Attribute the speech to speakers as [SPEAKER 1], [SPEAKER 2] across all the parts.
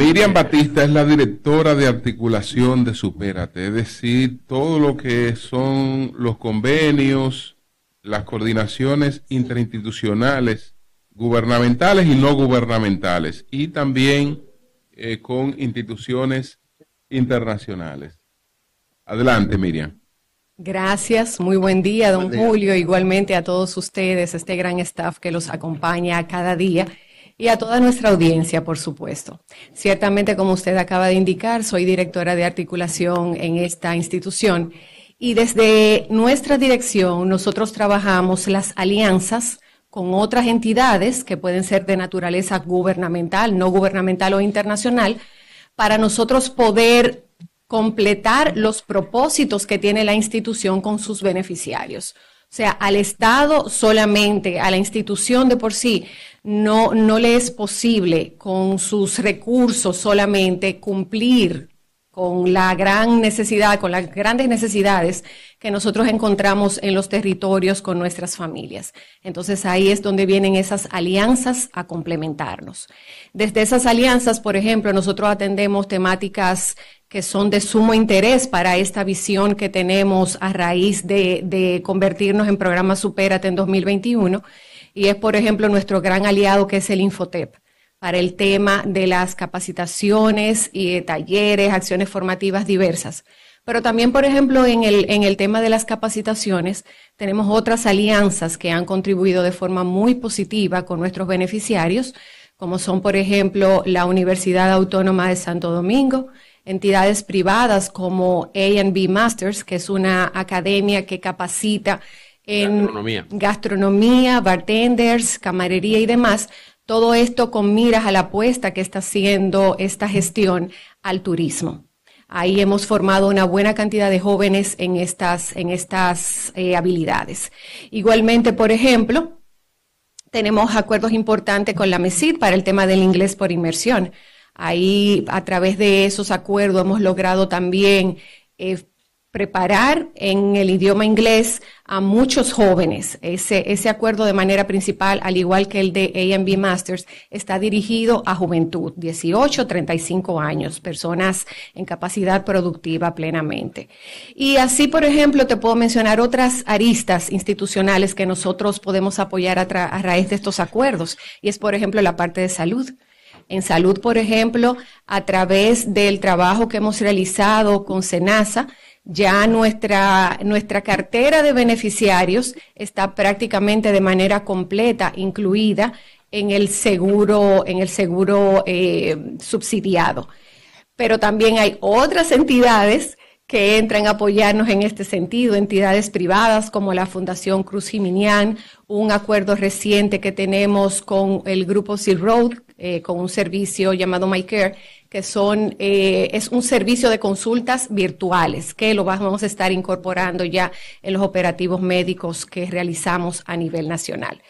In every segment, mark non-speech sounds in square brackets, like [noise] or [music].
[SPEAKER 1] Miriam Batista es la directora de articulación de Supérate, es decir, todo lo que son los convenios, las coordinaciones interinstitucionales, gubernamentales y no gubernamentales, y también eh, con instituciones internacionales. Adelante, Miriam.
[SPEAKER 2] Gracias, muy buen día, don Julio, igualmente a todos ustedes, este gran staff que los acompaña cada día y a toda nuestra audiencia, por supuesto. Ciertamente, como usted acaba de indicar, soy directora de articulación en esta institución y desde nuestra dirección nosotros trabajamos las alianzas con otras entidades que pueden ser de naturaleza gubernamental, no gubernamental o internacional, para nosotros poder completar los propósitos que tiene la institución con sus beneficiarios. O sea, al Estado solamente, a la institución de por sí, no, no le es posible con sus recursos solamente cumplir con la gran necesidad, con las grandes necesidades que nosotros encontramos en los territorios con nuestras familias. Entonces ahí es donde vienen esas alianzas a complementarnos. Desde esas alianzas, por ejemplo, nosotros atendemos temáticas que son de sumo interés para esta visión que tenemos a raíz de, convertirnos en programa Superate en 2021 y es, por ejemplo, nuestro gran aliado que es el Infotep para el tema de las capacitaciones y de talleres, acciones formativas diversas. Pero también, por ejemplo, en el, tema de las capacitaciones, tenemos otras alianzas que han contribuido de forma muy positiva con nuestros beneficiarios, como son, por ejemplo, la Universidad Autónoma de Santo Domingo, entidades privadas como A&B Masters, que es una academia que capacita en gastronomía, bartenders, camarería y demás, todo esto con miras a la apuesta que está haciendo esta gestión al turismo. Ahí hemos formado una buena cantidad de jóvenes en estas, en estas eh, habilidades. Igualmente, por ejemplo, tenemos acuerdos importantes con la MESID para el tema del inglés por inmersión. Ahí, a través de esos acuerdos, hemos logrado también eh, preparar en el idioma inglés a muchos jóvenes. Ese, acuerdo de manera principal, al igual que el de AMB Masters, está dirigido a juventud, 18, 35 años, personas en capacidad productiva plenamente. Y así, por ejemplo, te puedo mencionar otras aristas institucionales que nosotros podemos apoyar a, través raíz de estos acuerdos, y es, por ejemplo, la parte de salud. En salud, por ejemplo, a través del trabajo que hemos realizado con SENASA, ya nuestra, nuestra cartera de beneficiarios está prácticamente de manera completa incluida en el seguro, en el seguro eh, subsidiado. Pero también hay otras entidades que entran a apoyarnos en este sentido, entidades privadas como la Fundación Cruz Minian, un acuerdo reciente que tenemos con el grupo Silk Road, eh, con un servicio llamado MyCare, que son, eh, es un servicio de consultas virtuales que lo vamos a estar incorporando ya en los operativos médicos que realizamos a nivel nacional.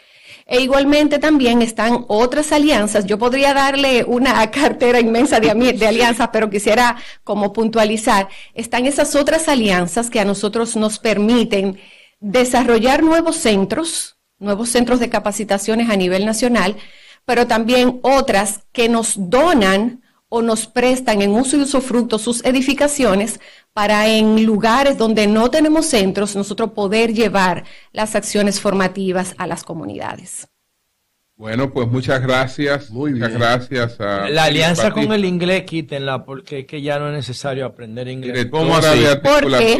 [SPEAKER 2] E igualmente también están otras alianzas. Yo podría darle una [laughs] cartera inmensa de, de, alianzas, pero quisiera como puntualizar, están esas otras alianzas que a nosotros nos permiten desarrollar nuevos centros, nuevos centros de capacitaciones a nivel nacional, pero también otras que nos donan o nos prestan en uso y usufructo sus edificaciones para en lugares donde no tenemos centros nosotros poder llevar las acciones formativas a las comunidades.
[SPEAKER 1] Bueno, pues muchas gracias. muchas gracias a. La alianza con el inglés, quítenla, porque es que ya no es necesario aprender inglés. ¿Cómo así? ¿Por qué?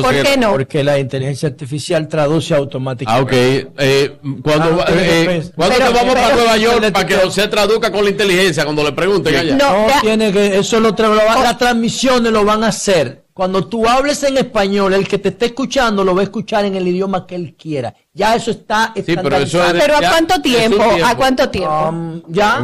[SPEAKER 1] ¿Por qué no? Porque la inteligencia artificial traduce automáticamente. Ah, ok. Eh, cuando ah, eh, pues, vamos para Nueva York para que se traduzca con la inteligencia cuando le pregunten allá? No, tiene que. Eso lo, lo, la, las transmisiones lo van a hacer cuando tú hables en español, el que te esté escuchando lo va a escuchar en el idioma que él quiera. Ya eso está sí, pero, eso pero, ¿a cuánto tiempo? ¿A cuánto tiempo? ya,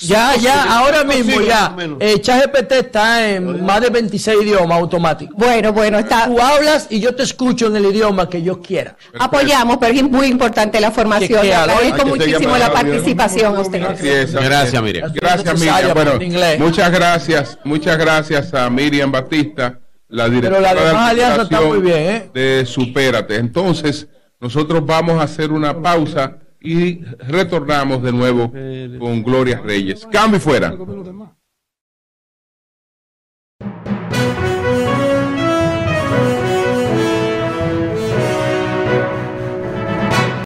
[SPEAKER 1] ya, ya, ahora mismo ya. Eh, ChatGPT está en más de 26 idiomas
[SPEAKER 2] automáticos. Bueno, bueno, está. Tú hablas y yo te escucho en el idioma que yo quiera. Apoyamos, pero es muy importante la formación. agradezco muchísimo la participación
[SPEAKER 1] Gracias, Miriam. Gracias, Miriam. muchas gracias, muchas gracias a Miriam Batista la dirección de bien, ¿eh? Supérate. Entonces, nosotros vamos a hacer una pausa y retornamos de nuevo con Gloria Reyes. Cambio fuera.